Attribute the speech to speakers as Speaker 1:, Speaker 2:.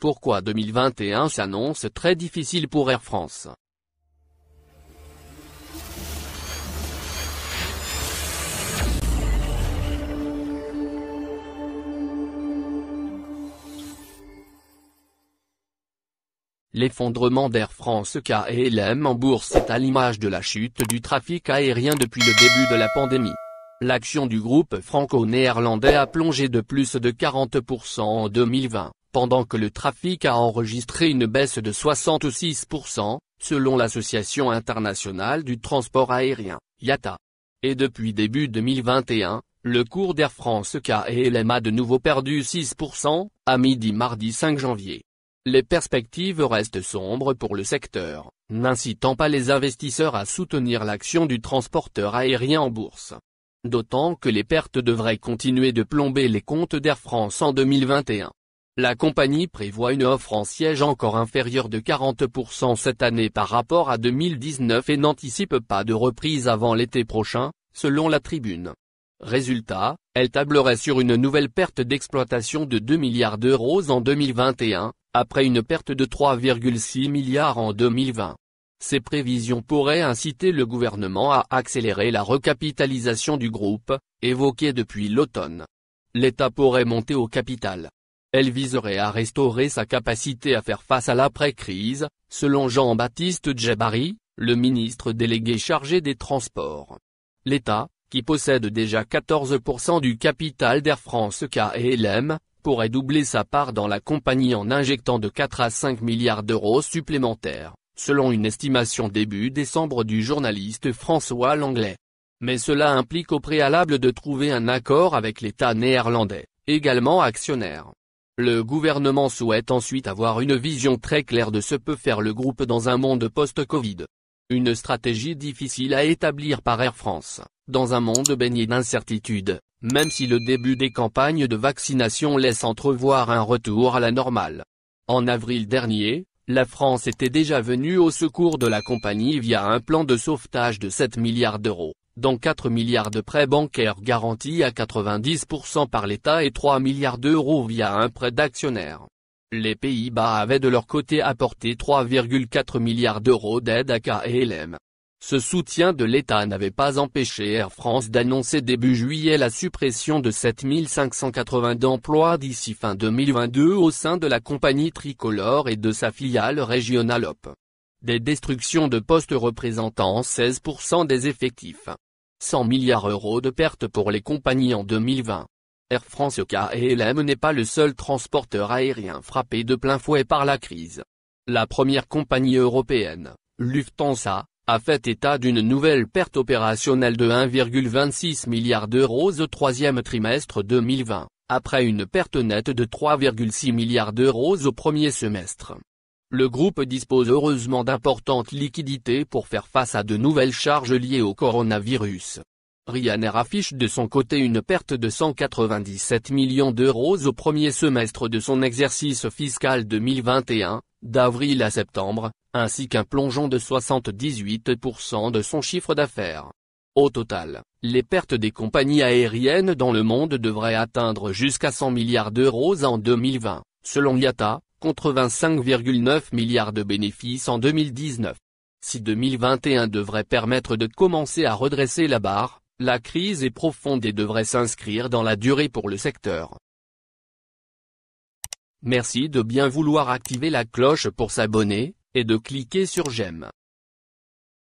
Speaker 1: Pourquoi 2021 s'annonce très difficile pour Air France L'effondrement d'Air France KLM en bourse est à l'image de la chute du trafic aérien depuis le début de la pandémie. L'action du groupe franco-néerlandais a plongé de plus de 40% en 2020 pendant que le trafic a enregistré une baisse de 66%, selon l'Association internationale du transport aérien, IATA. Et depuis début 2021, le cours d'Air France K et a de nouveau perdu 6%, à midi mardi 5 janvier. Les perspectives restent sombres pour le secteur, n'incitant pas les investisseurs à soutenir l'action du transporteur aérien en bourse. D'autant que les pertes devraient continuer de plomber les comptes d'Air France en 2021. La compagnie prévoit une offre en siège encore inférieure de 40% cette année par rapport à 2019 et n'anticipe pas de reprise avant l'été prochain, selon la tribune. Résultat, elle tablerait sur une nouvelle perte d'exploitation de 2 milliards d'euros en 2021, après une perte de 3,6 milliards en 2020. Ces prévisions pourraient inciter le gouvernement à accélérer la recapitalisation du groupe, évoquée depuis l'automne. L'État pourrait monter au capital. Elle viserait à restaurer sa capacité à faire face à l'après-crise, selon Jean-Baptiste Djebari, le ministre délégué chargé des Transports. L'État, qui possède déjà 14% du capital d'Air France KLM, pourrait doubler sa part dans la compagnie en injectant de 4 à 5 milliards d'euros supplémentaires, selon une estimation début décembre du journaliste François Langlais. Mais cela implique au préalable de trouver un accord avec l'État néerlandais, également actionnaire. Le gouvernement souhaite ensuite avoir une vision très claire de ce peut faire le groupe dans un monde post-Covid. Une stratégie difficile à établir par Air France, dans un monde baigné d'incertitudes, même si le début des campagnes de vaccination laisse entrevoir un retour à la normale. En avril dernier, la France était déjà venue au secours de la compagnie via un plan de sauvetage de 7 milliards d'euros dont 4 milliards de prêts bancaires garantis à 90% par l'État et 3 milliards d'euros via un prêt d'actionnaire. Les Pays-Bas avaient de leur côté apporté 3,4 milliards d'euros d'aide à KLM. Ce soutien de l'État n'avait pas empêché Air France d'annoncer début juillet la suppression de 7580 emplois d'ici fin 2022 au sein de la compagnie tricolore et de sa filiale régionale OP des destructions de postes représentant 16% des effectifs. 100 milliards d'euros de pertes pour les compagnies en 2020. Air France KLM n'est pas le seul transporteur aérien frappé de plein fouet par la crise. La première compagnie européenne, Lufthansa, a fait état d'une nouvelle perte opérationnelle de 1,26 milliard d'euros au troisième trimestre 2020, après une perte nette de 3,6 milliards d'euros au premier semestre. Le groupe dispose heureusement d'importantes liquidités pour faire face à de nouvelles charges liées au coronavirus. Ryanair affiche de son côté une perte de 197 millions d'euros au premier semestre de son exercice fiscal 2021, d'avril à septembre, ainsi qu'un plongeon de 78% de son chiffre d'affaires. Au total, les pertes des compagnies aériennes dans le monde devraient atteindre jusqu'à 100 milliards d'euros en 2020, selon IATA, contre 25,9 milliards de bénéfices en 2019. Si 2021 devrait permettre de commencer à redresser la barre, la crise est profonde et devrait s'inscrire dans la durée pour le secteur. Merci de bien vouloir activer la cloche pour s'abonner, et de cliquer sur j'aime.